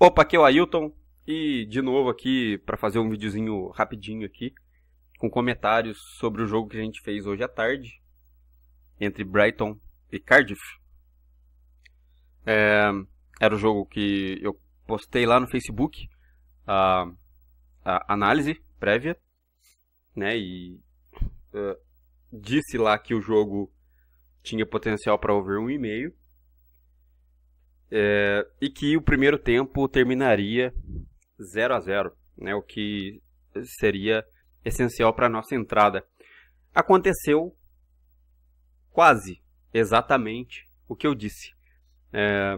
Opa, aqui é o Ailton e de novo aqui para fazer um videozinho rapidinho aqui com comentários sobre o jogo que a gente fez hoje à tarde entre Brighton e Cardiff. É, era o jogo que eu postei lá no Facebook a, a análise prévia, né? E uh, disse lá que o jogo tinha potencial para over um e mail é, e que o primeiro tempo terminaria 0 a 0 né, o que seria essencial para a nossa entrada. Aconteceu quase exatamente o que eu disse. É,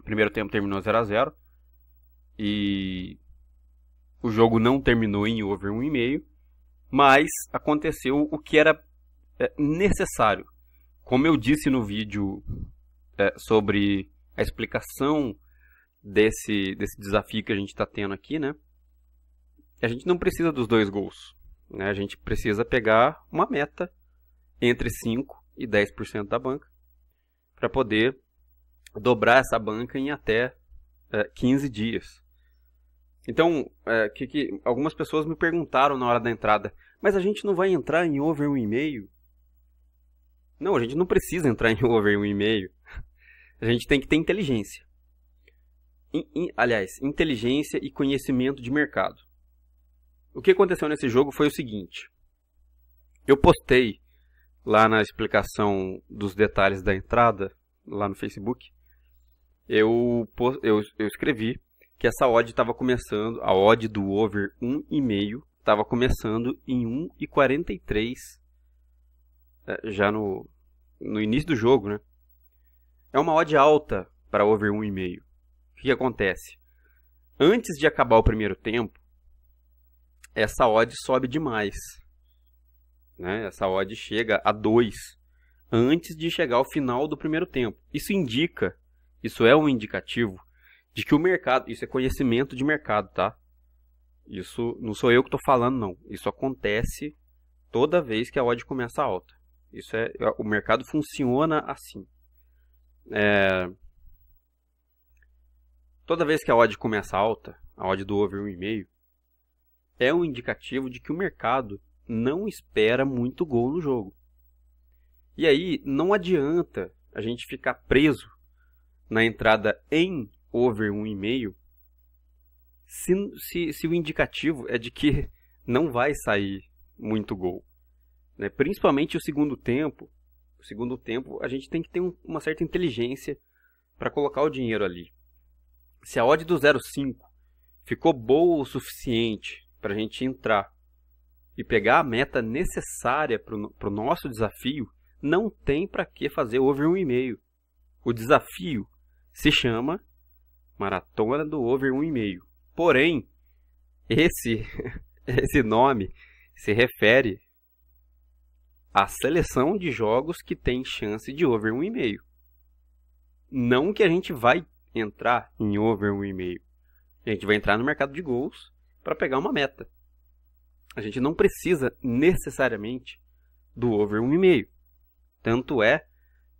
o primeiro tempo terminou 0 a 0 e o jogo não terminou em over 1,5, mas aconteceu o que era é, necessário. Como eu disse no vídeo é, sobre a explicação desse, desse desafio que a gente está tendo aqui, né? A gente não precisa dos dois gols. Né? A gente precisa pegar uma meta entre 5% e 10% da banca para poder dobrar essa banca em até é, 15 dias. Então, é, que, que, algumas pessoas me perguntaram na hora da entrada, mas a gente não vai entrar em over um e Não, a gente não precisa entrar em over um e a gente tem que ter inteligência. In, in, aliás, inteligência e conhecimento de mercado. O que aconteceu nesse jogo foi o seguinte. Eu postei lá na explicação dos detalhes da entrada, lá no Facebook, eu, eu, eu escrevi que essa odd estava começando, a odd do over 1,5 estava começando em 1,43 eh, já no, no início do jogo, né? É uma odd alta para over 1,5. O que acontece? Antes de acabar o primeiro tempo, essa odd sobe demais. Né? Essa odd chega a 2 antes de chegar ao final do primeiro tempo. Isso indica, isso é um indicativo de que o mercado, isso é conhecimento de mercado, tá? Isso não sou eu que estou falando, não. Isso acontece toda vez que a odd começa alta. Isso é, o mercado funciona assim. É... Toda vez que a odd começa alta, a odd do over 1,5, é um indicativo de que o mercado não espera muito gol no jogo. E aí não adianta a gente ficar preso na entrada em over 1,5 se, se, se o indicativo é de que não vai sair muito gol. Né? Principalmente o segundo tempo, o segundo tempo, a gente tem que ter um, uma certa inteligência para colocar o dinheiro ali. Se a odd do 0,5 ficou boa o suficiente para a gente entrar e pegar a meta necessária para o nosso desafio, não tem para que fazer over 1,5. O desafio se chama Maratona do Over 1,5. Porém, esse, esse nome se refere a seleção de jogos que tem chance de over 1,5. Não que a gente vai entrar em over 1,5. A gente vai entrar no mercado de gols para pegar uma meta. A gente não precisa necessariamente do over 1,5. Tanto é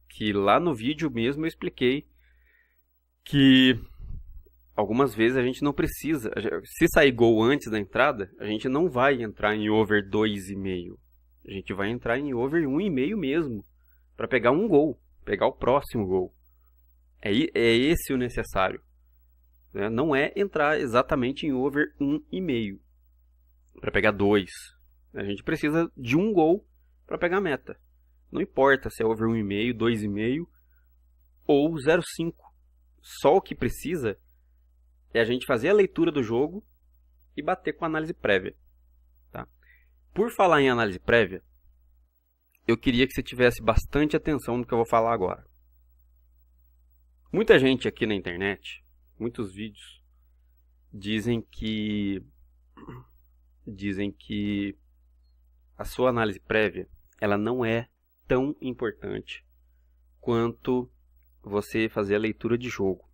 que lá no vídeo mesmo eu expliquei que algumas vezes a gente não precisa. Se sair gol antes da entrada, a gente não vai entrar em over 2,5. A gente vai entrar em over 1,5 mesmo para pegar um gol, pegar o próximo gol. É, é esse o necessário. Né? Não é entrar exatamente em over 1,5 para pegar dois. A gente precisa de um gol para pegar a meta. Não importa se é over 1,5, 2,5 ou 0,5. Só o que precisa é a gente fazer a leitura do jogo e bater com a análise prévia. Por falar em análise prévia, eu queria que você tivesse bastante atenção no que eu vou falar agora. Muita gente aqui na internet, muitos vídeos, dizem que dizem que a sua análise prévia, ela não é tão importante quanto você fazer a leitura de jogo.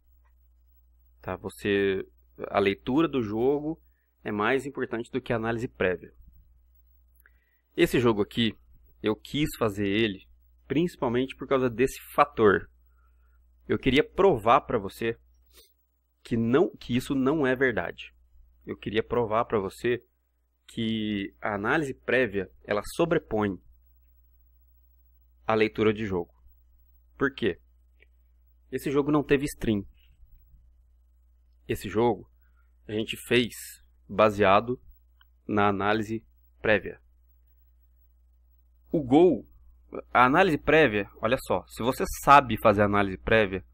Tá? Você a leitura do jogo é mais importante do que a análise prévia. Esse jogo aqui, eu quis fazer ele principalmente por causa desse fator. Eu queria provar para você que não que isso não é verdade. Eu queria provar para você que a análise prévia, ela sobrepõe a leitura de jogo. Por quê? Esse jogo não teve stream. Esse jogo a gente fez baseado na análise prévia o gol, a análise prévia, olha só, se você sabe fazer análise prévia,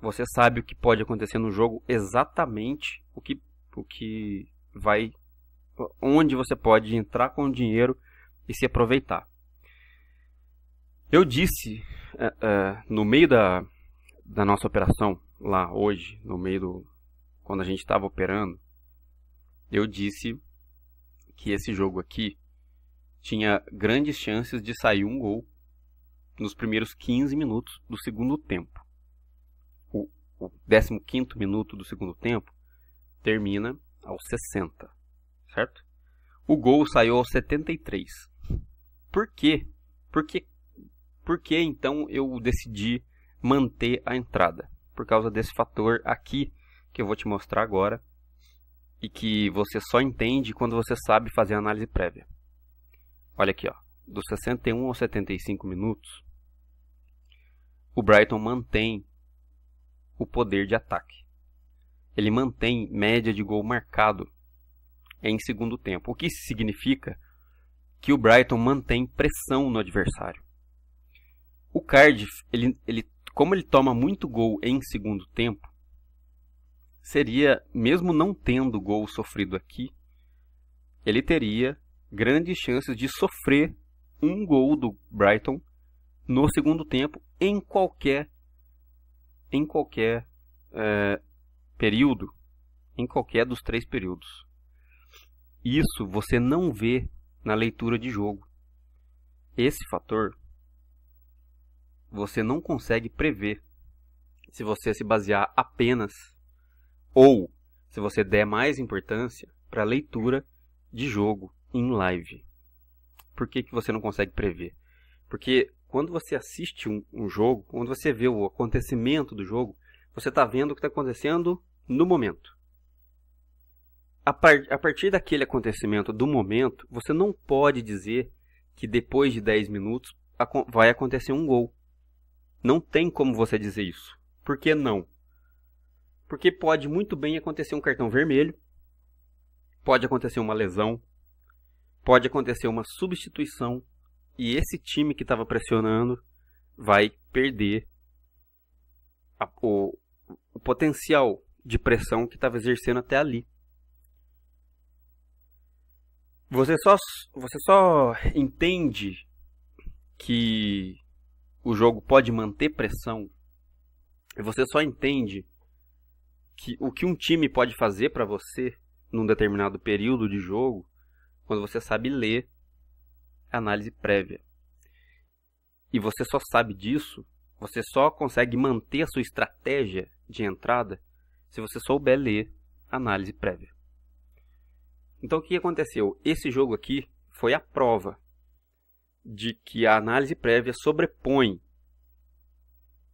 você sabe o que pode acontecer no jogo exatamente, o que, o que vai, onde você pode entrar com o dinheiro e se aproveitar. Eu disse eh, eh, no meio da, da nossa operação lá hoje, no meio do, quando a gente estava operando, eu disse que esse jogo aqui tinha grandes chances de sair um gol nos primeiros 15 minutos do segundo tempo. O, o 15 minuto do segundo tempo termina aos 60, certo? O gol saiu aos 73. Por quê? Por quê? por que então eu decidi manter a entrada? Por causa desse fator aqui que eu vou te mostrar agora e que você só entende quando você sabe fazer a análise prévia. Olha aqui, ó, dos 61 aos 75 minutos, o Brighton mantém o poder de ataque. Ele mantém média de gol marcado em segundo tempo, o que significa que o Brighton mantém pressão no adversário. O Cardiff, ele, ele, como ele toma muito gol em segundo tempo, seria, mesmo não tendo gol sofrido aqui, ele teria grandes chances de sofrer um gol do Brighton no segundo tempo em qualquer em qualquer é, período, em qualquer dos três períodos. Isso você não vê na leitura de jogo. Esse fator você não consegue prever se você se basear apenas ou se você der mais importância para a leitura de jogo em live. Por que, que você não consegue prever? Porque quando você assiste um, um jogo, quando você vê o acontecimento do jogo, você está vendo o que está acontecendo no momento. A, par a partir daquele acontecimento do momento, você não pode dizer que depois de 10 minutos vai acontecer um gol. Não tem como você dizer isso. Por que não? Porque pode muito bem acontecer um cartão vermelho, pode acontecer uma lesão, pode acontecer uma substituição e esse time que estava pressionando vai perder a, o, o potencial de pressão que estava exercendo até ali. Você só, você só entende que o jogo pode manter pressão. Você só entende que o que um time pode fazer para você num determinado período de jogo quando você sabe ler análise prévia. E você só sabe disso, você só consegue manter a sua estratégia de entrada se você souber ler análise prévia. Então o que aconteceu? Esse jogo aqui foi a prova de que a análise prévia sobrepõe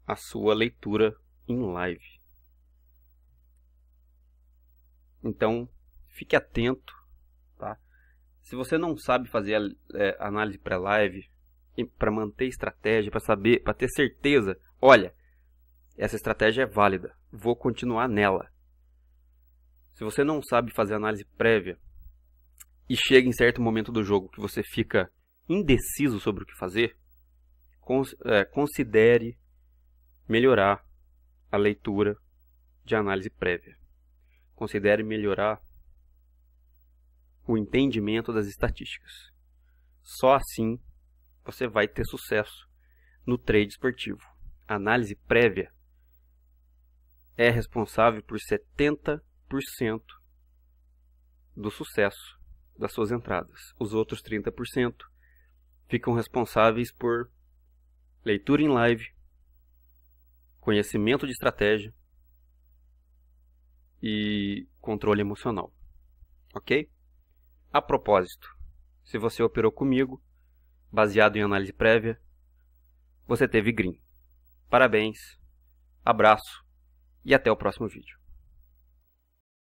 a sua leitura em live. Então, fique atento se você não sabe fazer é, análise pré-live, para manter estratégia, para saber, para ter certeza, olha, essa estratégia é válida, vou continuar nela. Se você não sabe fazer análise prévia e chega em certo momento do jogo que você fica indeciso sobre o que fazer, cons é, considere melhorar a leitura de análise prévia. Considere melhorar o entendimento das estatísticas. Só assim você vai ter sucesso no trade esportivo. A análise prévia é responsável por 70% do sucesso das suas entradas. Os outros 30% ficam responsáveis por leitura em live, conhecimento de estratégia e controle emocional. OK? A propósito, se você operou comigo, baseado em análise prévia, você teve green. Parabéns, abraço e até o próximo vídeo.